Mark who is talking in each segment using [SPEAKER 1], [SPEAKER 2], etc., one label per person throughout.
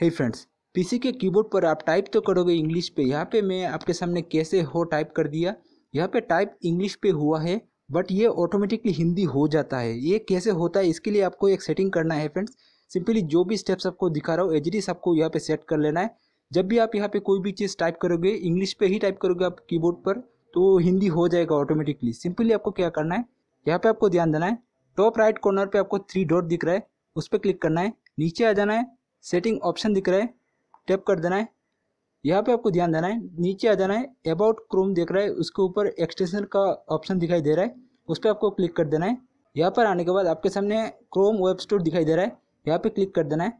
[SPEAKER 1] हे friends PC के keyboard पर आप टाइप तो करोगे इंग्लिश पे यहाँ पे मैं आपके सामने कैसे हो टाइप कर दिया यहाँ पे टाइप इंग्लिश पे हुआ है बट ये ऑटोमेटिकली हिंदी हो जाता है ये कैसे होता है इसके लिए आपको एक सेटिंग करना है फ्रेंड्स सिंपली जो भी स्टेप्स आपको दिखा रहा हो एजरी आपको यहाँ पे सेट कर लेना है जब भी आप यहाँ पे कोई भी चीज़ टाइप करोगे इंग्लिश पे ही टाइप करोगे आप कीबोर्ड पर तो हिंदी हो जाएगा ऑटोमेटिकली सिंपली आपको क्या करना है यहाँ पे आपको ध्यान देना है टॉप राइट कॉर्नर पे आपको थ्री डॉट दिख रहा है उस पर क्लिक करना है नीचे आ जाना है सेटिंग ऑप्शन दिख रहा है टैप कर देना है यहाँ पे आपको ध्यान देना है नीचे आ जाना है अबाउट क्रोम देख रहा है उसके ऊपर एक्सटेंशन का ऑप्शन दिखाई दे रहा है उस पर आपको क्लिक कर देना है यहाँ पर आने के बाद आपके सामने क्रोम वेब स्टोर दिखाई दे रहा है यहाँ पे क्लिक कर देना है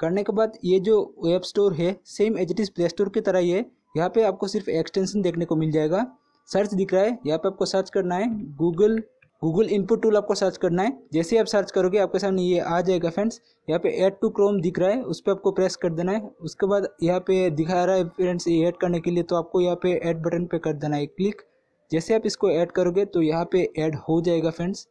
[SPEAKER 1] करने के बाद ये जो वेब स्टोर है same as it is Play Store की तरह ही है यहाँ पे आपको सिर्फ एक्सटेंशन देखने को मिल जाएगा सर्च दिख रहा है यहाँ पे आपको सर्च करना है गूगल गूगल इनपुट टूल आपको सर्च करना है जैसे आप सर्च करोगे आपके सामने ये आ जाएगा फ्रेंड्स यहाँ पे ऐड टू क्रोम दिख रहा है उस पर आपको प्रेस कर देना है उसके बाद यहाँ पे दिखा रहा है फ्रेंड्स ये ऐड करने के लिए तो आपको यहाँ पे ऐड बटन पे कर देना है क्लिक जैसे आप इसको ऐड करोगे तो यहाँ पे ऐड हो जाएगा फ्रेंड्स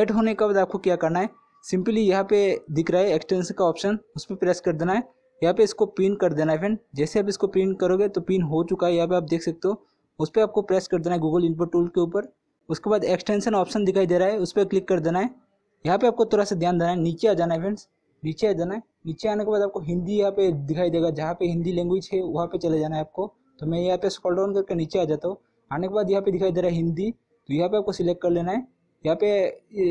[SPEAKER 1] ऐड होने के बाद आपको क्या करना है सिंपली यहाँ पे दिख रहा है एक्सटेंशन का ऑप्शन उस पर प्रेस कर देना है यहाँ पे इसको पिन कर देना है फ्रेंड जैसे आप इसको पिन करोगे तो पिन हो चुका है यहाँ पे आप देख सकते हो उस पर आपको प्रेस कर देना है गूगल इनपुट टूल के ऊपर उसके बाद एक्सटेंशन ऑप्शन दिखाई दे रहा है उस पर क्लिक कर देना है यहाँ पे आपको थोड़ा सा ध्यान देना है नीचे आ जाना है फ्रेंड्स नीचे आ जाना है नीचे आने के बाद आपको हिंदी यहाँ पे दिखाई देगा जहाँ पे हिंदी लैंग्वेज है वहाँ पे चले जाना है आपको तो मैं यहाँ पे स्क्रॉल डाउन करके नीचे आ जाता हूँ आने के बाद यहाँ पे दिखाई दे रहा है हिंदी तो यहाँ पे आपको सिलेक्ट कर लेना है यहाँ पे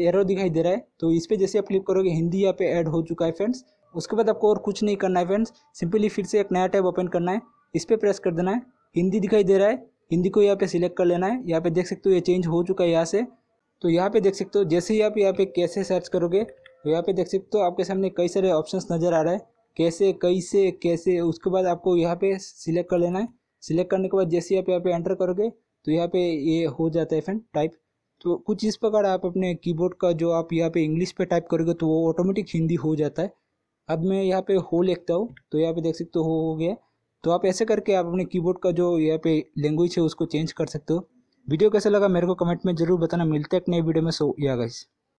[SPEAKER 1] एरो दिखाई दे रहा है तो इस पर जैसे आप क्लिक करोगे हिंदी यहाँ पे ऐड हो चुका है फ्रेंड्स उसके बाद आपको और कुछ नहीं करना है फ्रेंड्स सिंपली फिर से एक नया टैब ओपन करना है इस पर प्रेस कर देना है हिंदी दिखाई दे रहा है हिंदी को यहाँ पे सिलेक्ट कर लेना है यहाँ पे देख सकते हो ये चेंज हो चुका है यहाँ से तो यहाँ पे देख सकते हो जैसे ही आप यहाँ पे कैसे सर्च करोगे तो यहाँ पे देख सकते हो आपके सामने कई सारे ऑप्शंस नज़र आ रहा है कैसे कैसे कैसे उसके बाद आपको यहाँ पे सिलेक्ट कर लेना है सिलेक्ट करने के बाद जैसे ही आप यहाँ पे एंटर करोगे तो यहाँ पे ये हो जाता है फ्रेंड टाइप तो कुछ इस प्रकार आप अपने कीबोर्ड का जो आप यहाँ पे इंग्लिश पे टाइप करोगे तो वो ऑटोमेटिक हिंदी हो जाता है अब मैं यहाँ पे हो लिखता हूँ तो यहाँ पे देख सकते हो हो गया तो आप ऐसे करके आप अपने कीबोर्ड का जो यहाँ पे लैंग्वेज है उसको चेंज कर सकते हो वीडियो कैसा लगा मेरे को कमेंट में ज़रूर बताना मिलते हैं एक नई वीडियो में सो या गाइस